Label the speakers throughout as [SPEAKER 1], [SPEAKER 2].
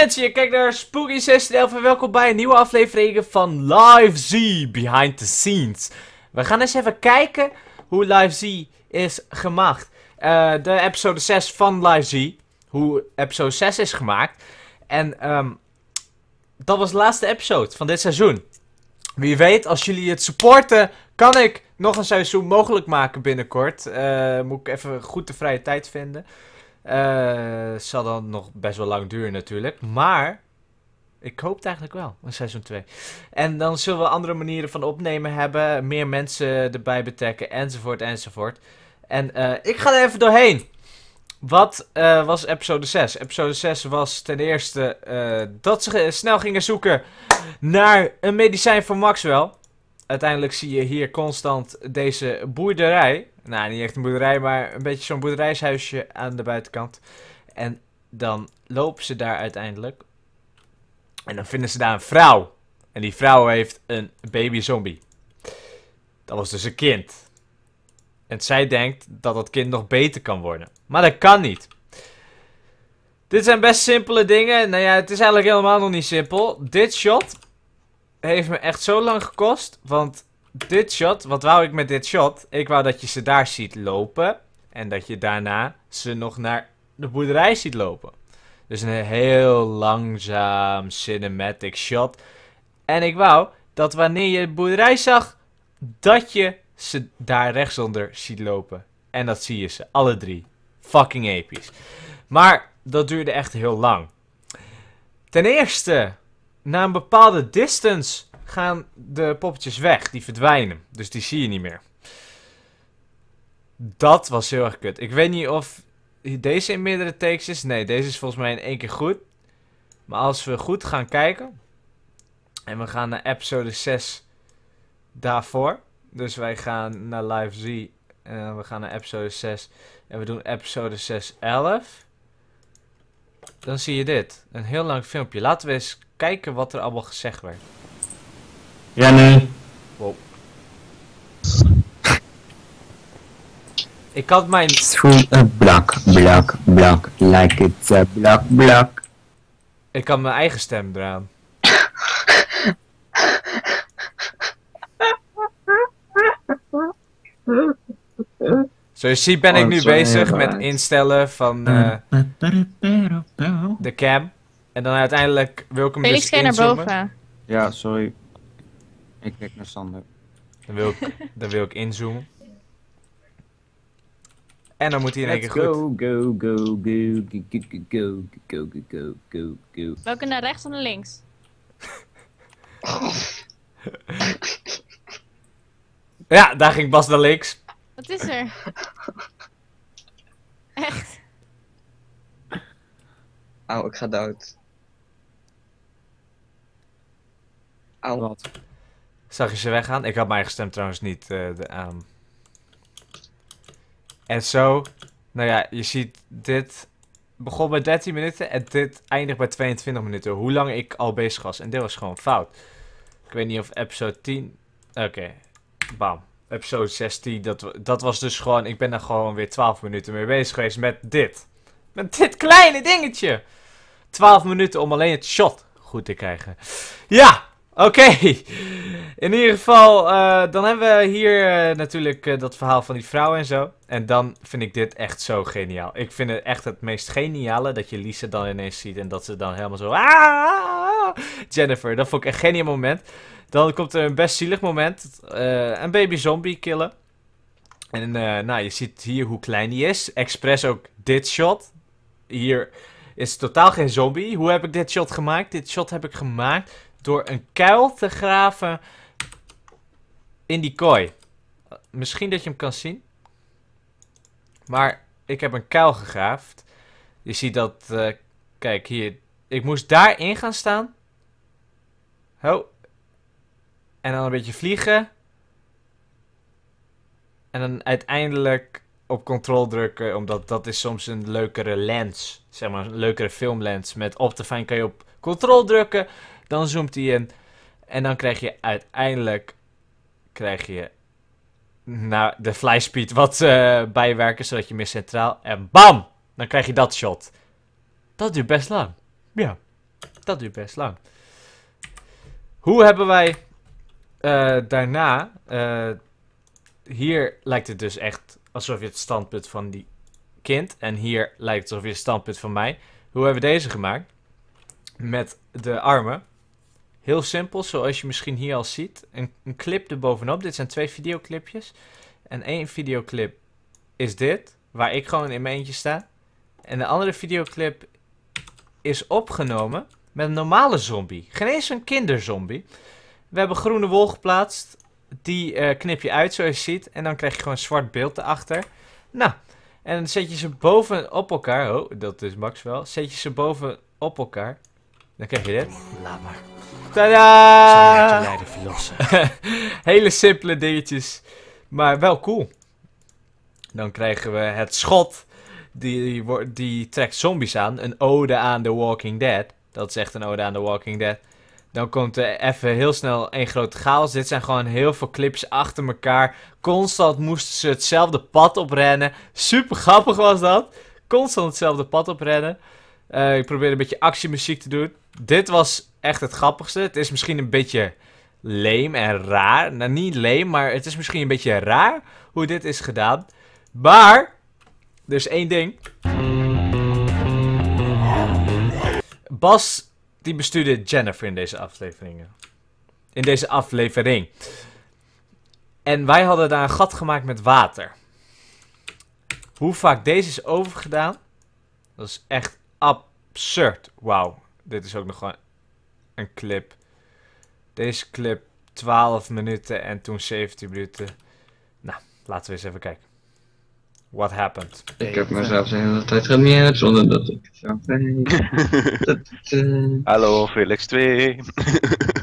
[SPEAKER 1] mensen, je kijkt naar Spooky 611 en welkom bij een nieuwe aflevering van Live Z Behind the Scenes. We gaan eens even kijken hoe Live Z is gemaakt. Eh, de episode 6 van Live Z, hoe episode 6 is gemaakt. En ehm, dat was de laatste episode van dit seizoen. Wie weet, als jullie het supporten, kan ik nog een seizoen mogelijk maken binnenkort. Eh, moet ik even goed de vrije tijd vinden. Het eh, zal dan nog best wel lang duren natuurlijk. Maar ik hoop het eigenlijk wel, een seizoen 2. En dan zullen we andere manieren van opnemen hebben. Meer mensen erbij betrekken, enzovoort, enzovoort. En uh, ik ga er even doorheen. Wat eh, was episode 6? Episode 6 was ten eerste dat ze snel gingen zoeken naar een medicijn voor Maxwell uiteindelijk zie je hier constant deze boerderij. Nou, niet echt een boerderij, maar een beetje zo'n boerderijshuisje aan de buitenkant. En dan lopen ze daar uiteindelijk. En dan vinden ze daar een vrouw. En die vrouw heeft een baby zombie. Dat was dus een kind. En zij denkt dat dat kind nog beter kan worden. Maar dat kan niet. Dit zijn best simpele dingen. Nou ja, het is eigenlijk helemaal nog niet simpel. Dit shot heeft me echt zo lang gekost. Want dit shot, wat wou ik met dit shot? Ik wou dat je ze daar ziet lopen. En dat je daarna ze nog naar de boerderij ziet lopen. Dus een heel langzaam cinematic shot. En ik wou dat wanneer je de boerderij zag, dat je ze daar rechtsonder ziet lopen. En dat zie je ze, alle drie. Fucking episch. Maar dat duurde echt heel lang. Ten eerste na een bepaalde distance gaan de poppetjes weg. Die verdwijnen. Dus die zie je niet meer. Dat was heel erg kut. Ik weet niet of deze in meerdere takes is. Nee, deze is volgens mij in één keer goed. Maar als we goed gaan kijken. En we gaan naar episode 6 daarvoor. Dus wij gaan naar live Z. En we gaan naar episode 6. En we doen episode 6 11. Dan zie je dit. Een heel lang filmpje. Laten we eens kijken wat er allemaal gezegd werd. Ja, nee. Ik had mijn... Through eh, a block, block, block, like it's a eh, block, block. Ik had mijn eigen stem eraan. Zoals je ziet ben ik nu bezig met instellen van de cam. En dan uiteindelijk wil ik hem Felix dus naar boven. Ja, sorry. Ik kijk naar Sander. Dan wil ik, dan wil ik inzoomen. En dan moet hij in één keer goed. Go, go, go, go, go, go, go, go, go, go, Welke naar rechts of naar links? ja, daar ging Bas naar links. Wat is er? Echt? Auw, ik ga dood. Auw. Wat? Zag je ze weggaan? Ik had mijn stem trouwens niet eh, aan. En zo, nou ja, je ziet dit begon bij 13 minuten en dit eindigt bij 22 minuten. Hoe lang ik al bezig was. En dit was gewoon fout. Ik weet niet of episode 10... Oké, bam episode 16, dat, dat was dus gewoon... Ik ben er gewoon weer 12 minuten mee bezig geweest met dit. Met dit kleine dingetje. 12 minuten om alleen het shot goed te krijgen. Ja, oké. In ieder geval, eh, dan hebben we hier eh, natuurlijk eh, dat verhaal van die vrouw en zo. En dan vind ik dit echt zo geniaal. Ik vind het echt het meest geniale dat je Lisa dan ineens ziet en dat ze dan helemaal zo... Ah, ah, ah, Jennifer, dat vond ik een geniaal moment. Dan komt er een best zielig moment. Uh, een baby zombie killen. En eh, nou, je ziet hier hoe klein die is. Express ook dit shot. Hier is totaal geen zombie. Hoe heb ik dit shot gemaakt? Dit shot heb ik gemaakt door een kuil te graven in die kooi. Misschien dat je hem kan zien. Maar ik heb een kuil gegraafd. Je ziet dat, eh, kijk hier. Ik moest daarin gaan staan. Ho. En dan een beetje vliegen. En dan uiteindelijk op control drukken, omdat dat is soms een leukere lens. Zeg maar, een leukere filmlens. Met Optifine kan je op control drukken, dan zoomt hij in. En dan krijg je uiteindelijk, krijg je nou, de flyspeed wat eh, bijwerken, zodat je meer centraal... En bam! Dan krijg je dat shot. Dat duurt best lang. Ja, dat duurt best lang. Hoe hebben wij eh, daarna... Eh, hier lijkt het dus echt alsof je het standpunt van die kind... En hier lijkt het alsof je het standpunt van mij. Hoe hebben we deze gemaakt? Met de armen. Heel simpel, zoals je misschien hier al ziet. Een, een clip erbovenop. Dit zijn twee videoclipjes. En één videoclip is dit. Waar ik gewoon in mijn eentje sta. En de andere videoclip is opgenomen met een normale zombie. Geen eens een kinderzombie. We hebben groene wol geplaatst. Die eh, knip je uit zoals je ziet. En dan krijg je gewoon een zwart beeld erachter. Nou, en dan zet je ze boven op elkaar. Oh, dat is Max wel. Zet je ze boven op elkaar. Dan krijg je dit. Laat maar. Tadaa! Hele simpele dingetjes. Maar wel cool. Dan krijgen we het schot. die, die trekt zombies aan. Een ode aan The Walking Dead. Dat zegt een ode aan The Walking Dead. Dan komt er even heel snel een grote chaos. Dit zijn gewoon heel veel clips achter elkaar. Constant moesten ze hetzelfde pad oprennen. Super grappig was dat. Constant hetzelfde pad oprennen. Uh, ik probeerde een beetje actiemuziek te doen. Dit was echt het grappigste. Het is misschien een beetje leem en raar. Nou, niet leem, maar het is misschien een beetje raar hoe dit is gedaan. Maar, er is één ding. Bas, die bestuurde Jennifer in deze afleveringen. In deze aflevering. En wij hadden daar een gat gemaakt met water. Hoe vaak deze is overgedaan, dat is echt absurd. Wauw, dit is ook nog gewoon een clip. Deze clip 12 minuten en toen 17 minuten. Nou, laten we eens even kijken what happened. Ik heb mezelf de hele tijd geneerd zonder dat ik het zou Hallo Felix 2.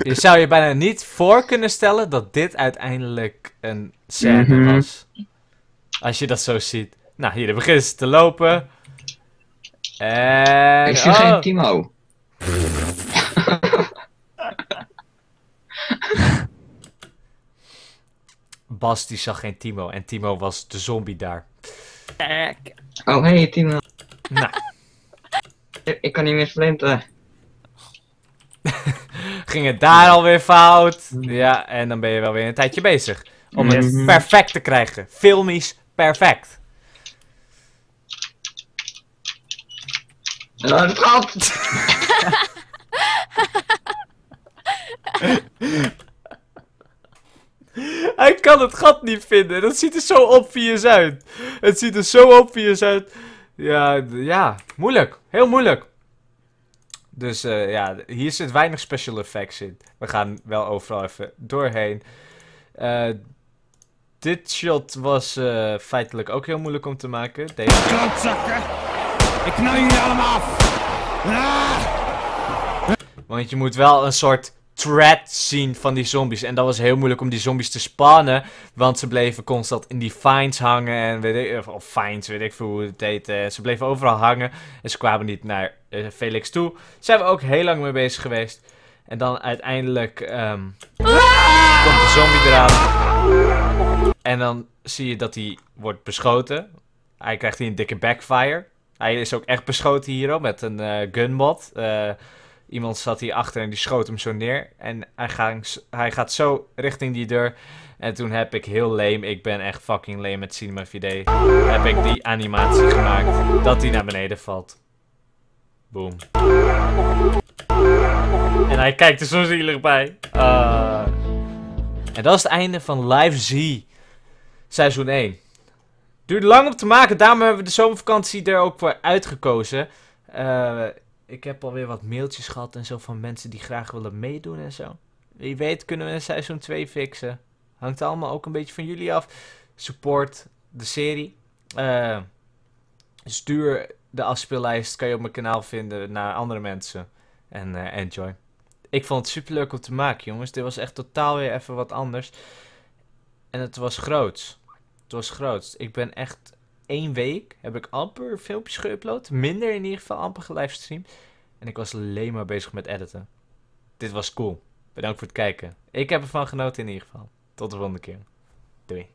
[SPEAKER 1] je zou je bijna niet voor kunnen stellen dat dit uiteindelijk een scène mhm. was. Als je dat zo ziet. Nou, hier begint ze te lopen. En... Ik zie geen oh. Timo. Bas die zag geen Timo en Timo was de zombie daar. Oh, hey Tina. Nou. Ik, ik kan niet meer sprinten. Ging het daar alweer fout? Mm. Ja, en dan ben je wel weer een tijdje bezig. Om het mm. Mm. perfect te krijgen. Filmisch perfect. Ja, oh, dat gaat! kan het gat niet vinden. Dat ziet er zo obvious uit. Het ziet er zo obvious uit. Ja, ja moeilijk. Heel moeilijk. Dus eh, ja, hier zit weinig special effects in. We gaan wel overal even doorheen. Eh, dit shot was eh, feitelijk ook heel moeilijk om te maken. Deze... zakken. Ik knal jullie allemaal af! Ah! Want je moet wel een soort threat zien van die zombies. En dat was heel moeilijk om die zombies te spannen. Want ze bleven constant in die finds hangen. En weet ik, of finds, weet ik veel hoe het heet. Eh, ze bleven overal hangen. En ze kwamen niet naar eh, Felix toe. Daar zijn we ook heel lang mee bezig geweest. En dan uiteindelijk ehm, komt de zombie eraan. En dan zie je dat hij wordt beschoten. Hij krijgt hier een dikke backfire. Hij is ook echt beschoten hierop met een uh, gunbot. Iemand zat hier achter en die schoot hem zo neer. En hij, gaat hij gaat zo richting die deur. En toen heb ik heel leem, ik ben echt fucking leem met Cinema 4D. Heb ik die animatie gemaakt dat hij naar beneden valt. Boom. En hij kijkt er zo zielig bij. Eh. En dat is het einde van Live Z. Seizoen 1. Duurde lang om te maken, daarom hebben we de zomervakantie er ook voor uitgekozen. Uh, ik heb alweer wat mailtjes gehad en zo van mensen die graag willen meedoen en zo. Wie weet kunnen we een seizoen 2 fixen. Hangt allemaal ook een beetje van jullie af. Support de serie. Eh, stuur de afspeellijst, kan je op mijn kanaal vinden, naar andere mensen. En eh, enjoy. Ik vond het super leuk om te maken, jongens. Dit was echt totaal weer even wat anders. En het was groots. Het was groots. Ik ben echt één week heb ik amper filmpjes geüpload. Minder in ieder geval, amper gelivestreamd. En ik was alleen maar bezig met editen. Dit was cool. Bedankt voor het kijken. Ik heb ervan genoten in ieder geval. Tot de volgende keer. Doei.